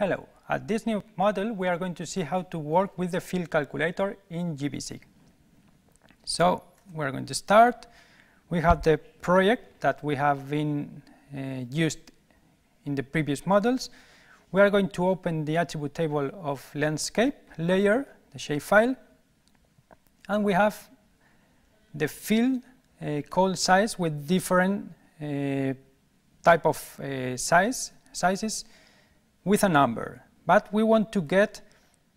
Hello, at this new model we are going to see how to work with the field calculator in GBC. So we're going to start. We have the project that we have been uh, used in the previous models. We are going to open the attribute table of landscape layer, the shapefile, and we have the field uh, called size with different uh, type of uh, size sizes with a number, but we want to get,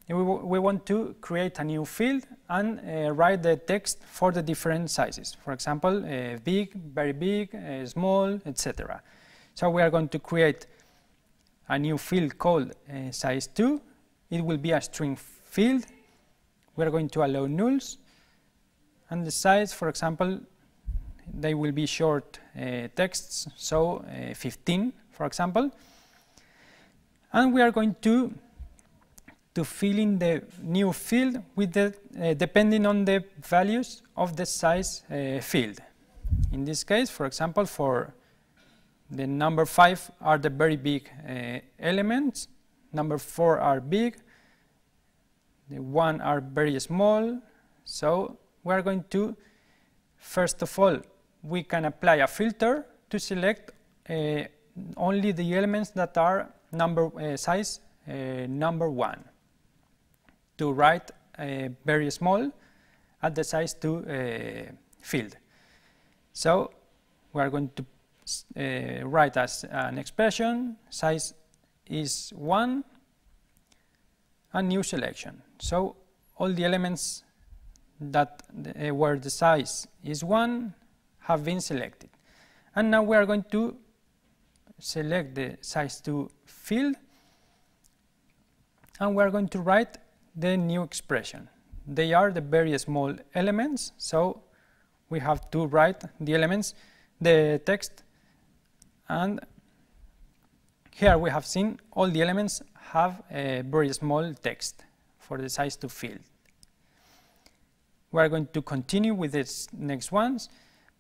we, we want to create a new field and uh, write the text for the different sizes. For example, uh, big, very big, uh, small, etc. So we are going to create a new field called uh, size 2. It will be a string field. We are going to allow nulls. And the size, for example, they will be short uh, texts, so uh, 15, for example. And we are going to, to fill in the new field with the, uh, depending on the values of the size uh, field. In this case, for example, for the number 5 are the very big uh, elements, number 4 are big, the 1 are very small, so we are going to, first of all, we can apply a filter to select uh, only the elements that are number uh, size uh, number one to write very small at the size two uh, field. So we are going to uh, write as an expression size is one a new selection. So all the elements that uh, where the size is 1 have been selected. And now we are going to select the size 2 field and we're going to write the new expression. They are the very small elements, so we have to write the elements, the text, and here we have seen all the elements have a very small text for the size 2 field. We are going to continue with these next ones,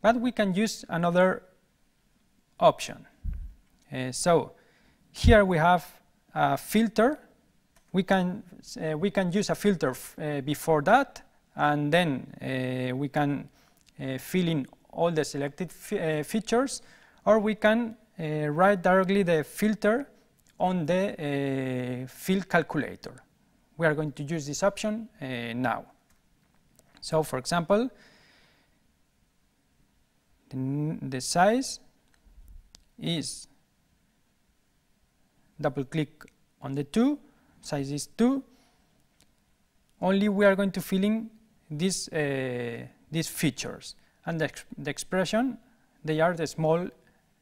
but we can use another option. Uh, so here we have a filter. We can, uh, we can use a filter uh, before that, and then we can fill in all the selected features, or we can write directly the filter on the field calculator. We are going to use this option now. So for example, the, the size is double click on the 2, size is 2. Only we are going to fill in these, uh, these features. And the, the expression, they are the small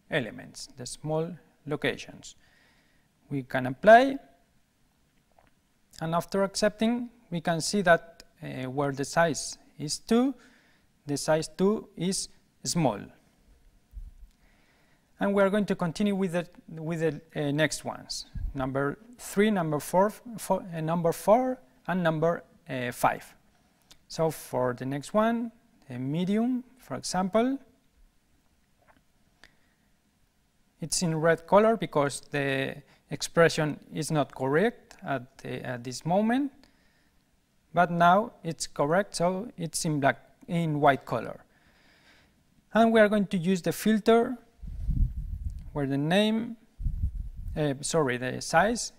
elements, the small locations. We can apply, and after accepting, we can see that uh, where the size is 2, the size 2 is small. And we are going to continue with the, with the uh, next ones, number three, number four, four uh, number four and number uh, five. So for the next one, a medium, for example, it's in red color because the expression is not correct at, the, at this moment, but now it's correct, so it's in black, in white color. And we are going to use the filter where the name, uh, sorry, the size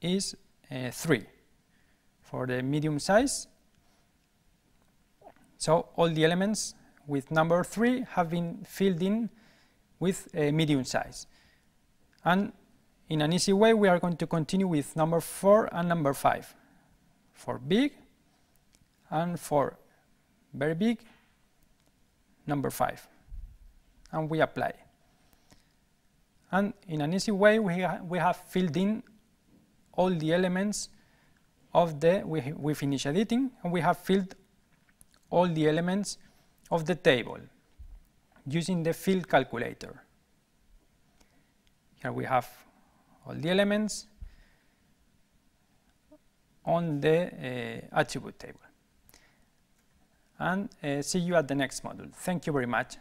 is uh, 3 for the medium size. So all the elements with number 3 have been filled in with a medium size. And in an easy way, we are going to continue with number 4 and number 5 for big and for very big, number 5. And we apply. And in an easy way, we, ha we have filled in all the elements of the, we, we finish editing, and we have filled all the elements of the table using the field calculator. Here we have all the elements on the uh, attribute table. And uh, see you at the next module. Thank you very much.